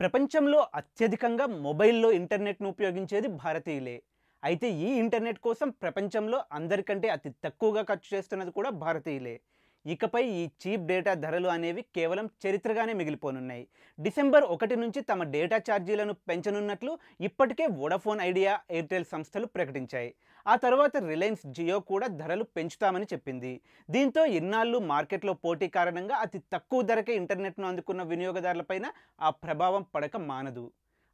ప్రపంచంలో అత్యధికంగా మొబైల్లో ఇంటర్నెట్ను ఉపయోగించేది భారతీయులే అయితే ఈ ఇంటర్నెట్ కోసం ప్రపంచంలో అందరికంటే అతి తక్కువగా ఖర్చు చేస్తున్నది కూడా భారతీయులే ఇకపై ఈ చీప్ డేటా ధరలు అనేవి కేవలం చరిత్రగానే మిగిలిపోనున్నాయి డిసెంబర్ ఒకటి నుంచి తమ డేటా ఛార్జీలను పెంచనున్నట్లు ఇప్పటికే వొడాఫోన్ ఐడియా ఎయిర్టెల్ సంస్థలు ప్రకటించాయి ఆ తర్వాత రిలయన్స్ జియో కూడా ధరలు పెంచుతామని చెప్పింది దీంతో ఇన్నాళ్ళు మార్కెట్లో పోటీ కారణంగా అతి తక్కువ ధరకే ఇంటర్నెట్ను అందుకున్న వినియోగదారులపైన ఆ ప్రభావం పడక మానదు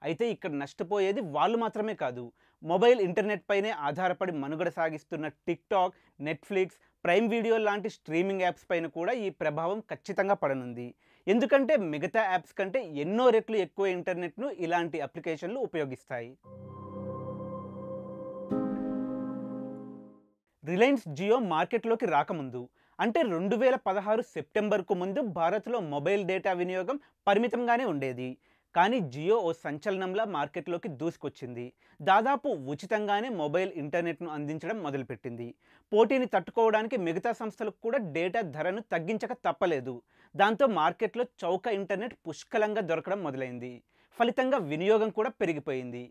అయితే ఇక్కడ నష్టపోయేది వాళ్ళు మాత్రమే కాదు మొబైల్ ఇంటర్నెట్ పైనే ఆధారపడి మనుగడ సాగిస్తున్న టిక్టాక్ నెట్ఫ్లిక్స్ ప్రైమ్ వీడియో లాంటి స్ట్రీమింగ్ యాప్స్ పైన కూడా ఈ ప్రభావం ఖచ్చితంగా పడనుంది ఎందుకంటే మిగతా యాప్స్ కంటే ఎన్నో రెట్లు ఎక్కువ ఇంటర్నెట్ను ఇలాంటి అప్లికేషన్లు ఉపయోగిస్తాయి రిలయన్స్ జియో మార్కెట్లోకి రాకముందు అంటే రెండు వేల పదహారు సెప్టెంబర్కు ముందు భారత్లో మొబైల్ డేటా వినియోగం పరిమితంగానే ఉండేది కానీ జియో ఓ సంచలనంలా మార్కెట్లోకి దూసుకొచ్చింది దాదాపు ఉచితంగానే మొబైల్ ఇంటర్నెట్ను అందించడం మొదలుపెట్టింది పోటీని తట్టుకోవడానికి మిగతా సంస్థలకు కూడా డేటా ధరను తగ్గించక తప్పలేదు దాంతో మార్కెట్లో చౌక ఇంటర్నెట్ పుష్కలంగా దొరకడం మొదలైంది ఫలితంగా వినియోగం కూడా పెరిగిపోయింది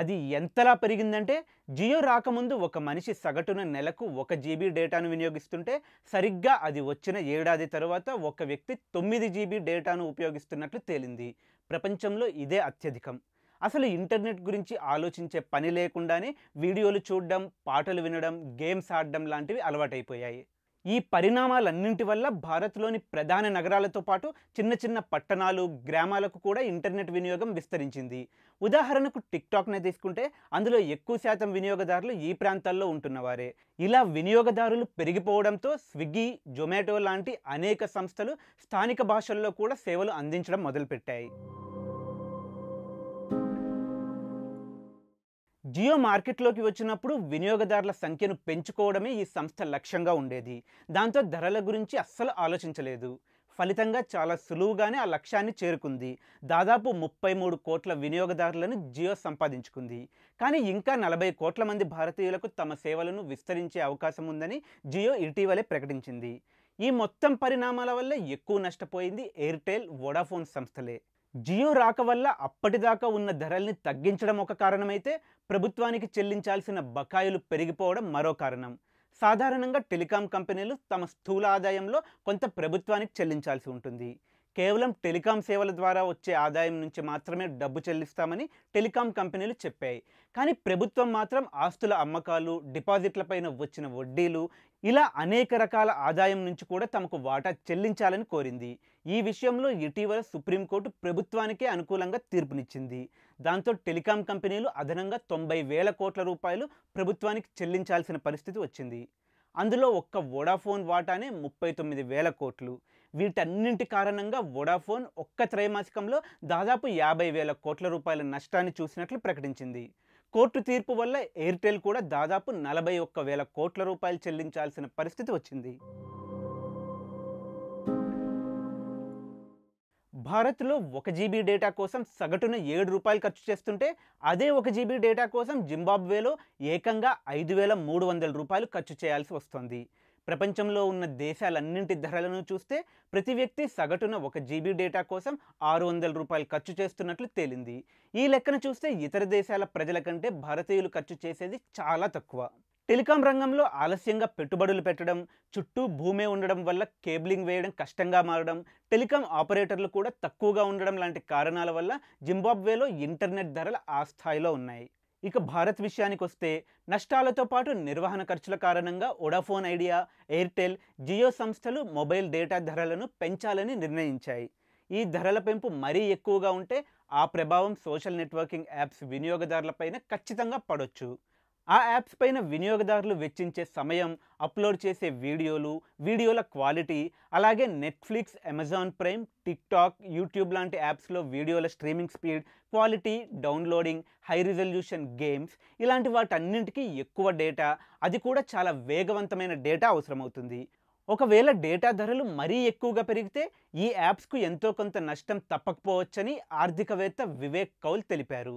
అది ఎంతలా పెరిగిందంటే జియో రాకముందు ఒక మనిషి సగటున నెలకు ఒక జీబీ డేటాను వినియోగిస్తుంటే సరిగ్గా అది వచ్చిన ఏడాది తర్వాత ఒక వ్యక్తి తొమ్మిది జీబీ డేటాను ఉపయోగిస్తున్నట్లు తేలింది ప్రపంచంలో ఇదే అత్యధికం అసలు ఇంటర్నెట్ గురించి ఆలోచించే పని లేకుండానే వీడియోలు చూడడం పాటలు వినడం గేమ్స్ ఆడడం లాంటివి అలవాటైపోయాయి ఈ పరిణామాలన్నింటి వల్ల భారత్లోని ప్రధాన నగరాలతో పాటు చిన్న చిన్న పట్టణాలు గ్రామాలకు కూడా ఇంటర్నెట్ వినియోగం విస్తరించింది ఉదాహరణకు టిక్టాక్నే తీసుకుంటే అందులో ఎక్కువ శాతం వినియోగదారులు ఈ ప్రాంతాల్లో ఉంటున్నవారే ఇలా వినియోగదారులు పెరిగిపోవడంతో స్విగ్గీ జొమాటో లాంటి అనేక సంస్థలు స్థానిక భాషల్లో కూడా సేవలు అందించడం మొదలుపెట్టాయి జియో మార్కెట్లోకి వచ్చినప్పుడు వినియోగదారుల సంఖ్యను పెంచుకోవడమే ఈ సంస్థ లక్ష్యంగా ఉండేది దాంతో ధరల గురించి అస్సలు ఆలోచించలేదు ఫలితంగా చాలా సులువుగానే ఆ లక్ష్యాన్ని చేరుకుంది దాదాపు ముప్పై మూడు కోట్ల వినియోగదారులను జియో సంపాదించుకుంది కానీ ఇంకా నలభై కోట్ల మంది భారతీయులకు తమ సేవలను విస్తరించే అవకాశం ఉందని జియో ఇటీవలే ప్రకటించింది ఈ మొత్తం పరిణామాల వల్ల ఎక్కువ నష్టపోయింది ఎయిర్టెల్ వొడాఫోన్ సంస్థలే జియో రాక వల్ల అప్పటిదాకా ఉన్న ధరల్ని తగ్గించడం ఒక కారణమైతే ప్రభుత్వానికి చెల్లించాల్సిన బకాయిలు పెరిగిపోవడం మరో కారణం సాధారణంగా టెలికాం కంపెనీలు తమ స్థూల ఆదాయంలో కొంత ప్రభుత్వానికి చెల్లించాల్సి ఉంటుంది కేవలం టెలికాం సేవల ద్వారా వచ్చే ఆదాయం నుంచి మాత్రమే డబ్బు చెల్లిస్తామని టెలికాం కంపెనీలు చెప్పాయి కానీ ప్రభుత్వం మాత్రం ఆస్తుల అమ్మకాలు డిపాజిట్లపైన వచ్చిన వడ్డీలు ఇలా అనేక రకాల ఆదాయం నుంచి కూడా తమకు వాటా చెల్లించాలని కోరింది ఈ విషయంలో ఇటీవల సుప్రీంకోర్టు ప్రభుత్వానికే అనుకూలంగా తీర్పునిచ్చింది దాంతో టెలికాం కంపెనీలు అదనంగా తొంభై వేల కోట్ల రూపాయలు ప్రభుత్వానికి చెల్లించాల్సిన పరిస్థితి వచ్చింది అందులో ఒక్క వొడాఫోన్ వాటానే ముప్పై తొమ్మిది వేల కోట్లు వీటన్నింటి కారణంగా వొడాఫోన్ ఒక్క త్రైమాసికంలో దాదాపు యాభై వేల కోట్ల రూపాయల నష్టాన్ని చూసినట్లు ప్రకటించింది కోర్టు తీర్పు వల్ల ఎయిర్టెల్ కూడా దాదాపు నలభై ఒక్క వేల కోట్ల రూపాయలు చెల్లించాల్సిన పరిస్థితి వచ్చింది భారత్లో ఒక జీబీ డేటా కోసం సగటున ఏడు రూపాయలు ఖర్చు చేస్తుంటే అదే ఒక జీబీ డేటా కోసం జింబాబ్వేలో ఏకంగా ఐదు వేల మూడు వందల రూపాయలు ఖర్చు చేయాల్సి వస్తుంది ప్రపంచంలో ఉన్న దేశాలన్నింటి ధరలను చూస్తే ప్రతి వ్యక్తి సగటున ఒక జీబీ డేటా కోసం ఆరు వందల రూపాయలు ఖర్చు చేస్తున్నట్లు తేలింది ఈ లెక్కను చూస్తే ఇతర దేశాల ప్రజల కంటే భారతీయులు ఖర్చు చేసేది చాలా తక్కువ టెలికాం రంగంలో ఆలస్యంగా పెట్టుబడులు పెట్టడం చుట్టూ భూమే ఉండడం వల్ల కేబులింగ్ వేయడం కష్టంగా మారడం టెలికాం ఆపరేటర్లు కూడా తక్కువగా ఉండడం లాంటి కారణాల వల్ల జింబాబ్వేలో ఇంటర్నెట్ ధరలు ఆ స్థాయిలో ఉన్నాయి ఇక భారత్ విషయానికి వస్తే నష్టాలతో పాటు నిర్వహణ ఖర్చుల కారణంగా ఒడాఫోన్ ఐడియా ఎయిర్టెల్ జియో సంస్థలు మొబైల్ డేటా ధరలను పెంచాలని నిర్ణయించాయి ఈ ధరల పెంపు మరీ ఎక్కువగా ఉంటే ఆ ప్రభావం సోషల్ నెట్వర్కింగ్ యాప్స్ వినియోగదారులపైన ఖచ్చితంగా పడొచ్చు ఆ యాప్స్ పైన వినియోగదారులు వెచ్చించే సమయం అప్లోడ్ చేసే వీడియోలు వీడియోల క్వాలిటీ అలాగే Netflix Amazon Prime TikTok YouTube లాంటి యాప్స్లో వీడియోల streaming speed quality downloading high resolution games ఇలాంటి వాటన్నింటికీ ఎక్కువ డేటా అది కూడా చాలా వేగవంతమైన డేటా అవసరమవుతుంది ఒకవేళ డేటా ధరలు మరీ ఎక్కువగా పెరిగితే ఈ యాప్స్కు ఎంతో కొంత నష్టం తప్పకపోవచ్చని ఆర్థికవేత్త వివేక్ కౌల్ తెలిపారు